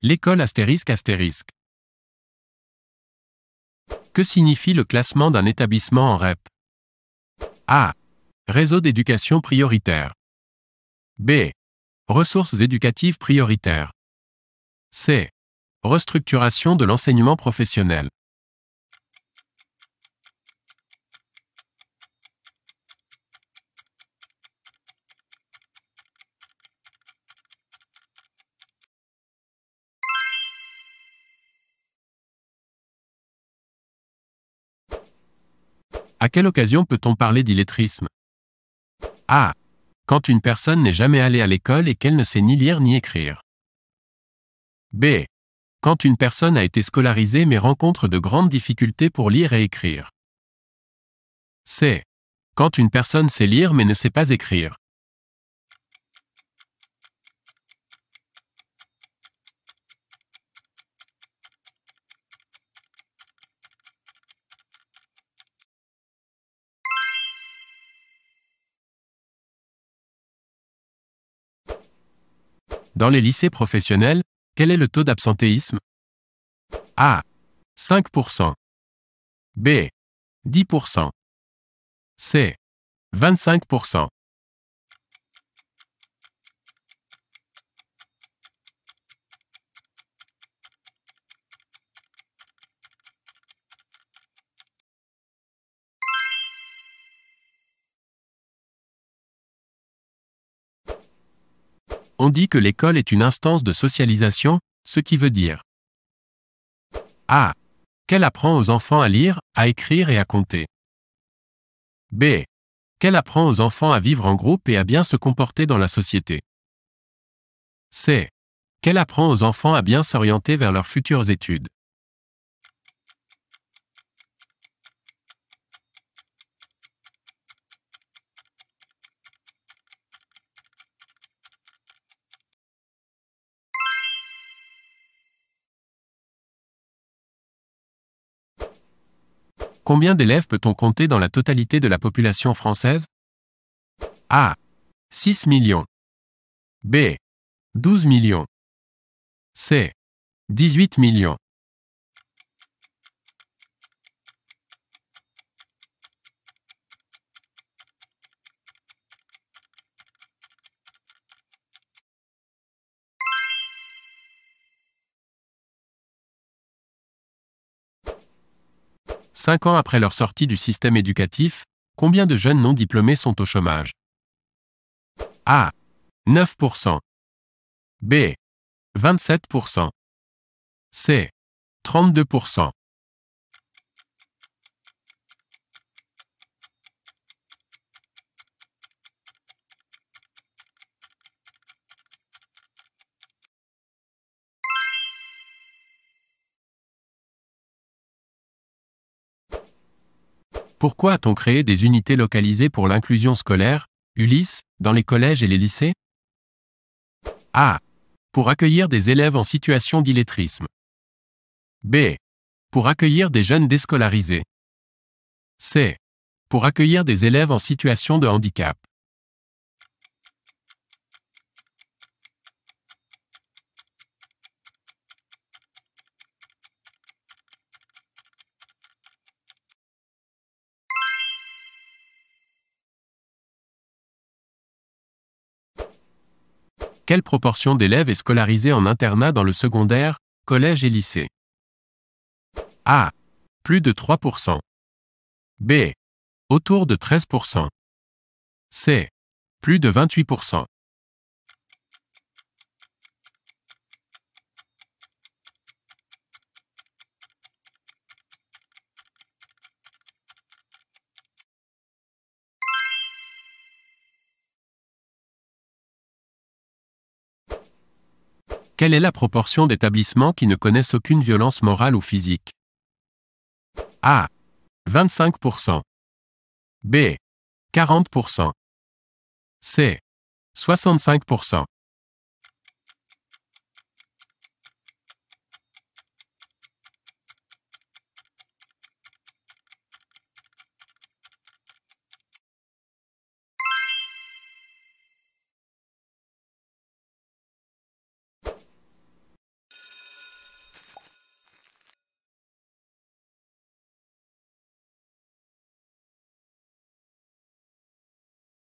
L'école astérisque astérisque. Que signifie le classement d'un établissement en REP A. Réseau d'éducation prioritaire. B. Ressources éducatives prioritaires. C. Restructuration de l'enseignement professionnel. À quelle occasion peut-on parler d'illettrisme A. Ah Quand une personne n'est jamais allée à l'école et qu'elle ne sait ni lire ni écrire. B. Quand une personne a été scolarisée mais rencontre de grandes difficultés pour lire et écrire. C. Quand une personne sait lire mais ne sait pas écrire. Dans les lycées professionnels, quel est le taux d'absentéisme A. 5%. B. 10%. C. 25%. on dit que l'école est une instance de socialisation, ce qui veut dire A. Qu'elle apprend aux enfants à lire, à écrire et à compter. B. Qu'elle apprend aux enfants à vivre en groupe et à bien se comporter dans la société. C. Qu'elle apprend aux enfants à bien s'orienter vers leurs futures études. Combien d'élèves peut-on compter dans la totalité de la population française A. 6 millions. B. 12 millions. C. 18 millions. Cinq ans après leur sortie du système éducatif, combien de jeunes non diplômés sont au chômage A. 9%. B. 27%. C. 32%. Pourquoi a-t-on créé des unités localisées pour l'inclusion scolaire, Ulysse, dans les collèges et les lycées A. Pour accueillir des élèves en situation d'illettrisme. B. Pour accueillir des jeunes déscolarisés. C. Pour accueillir des élèves en situation de handicap. Quelle proportion d'élèves est scolarisée en internat dans le secondaire, collège et lycée A. Plus de 3%. B. Autour de 13%. C. Plus de 28%. Quelle est la proportion d'établissements qui ne connaissent aucune violence morale ou physique A. 25%. B. 40%. C. 65%.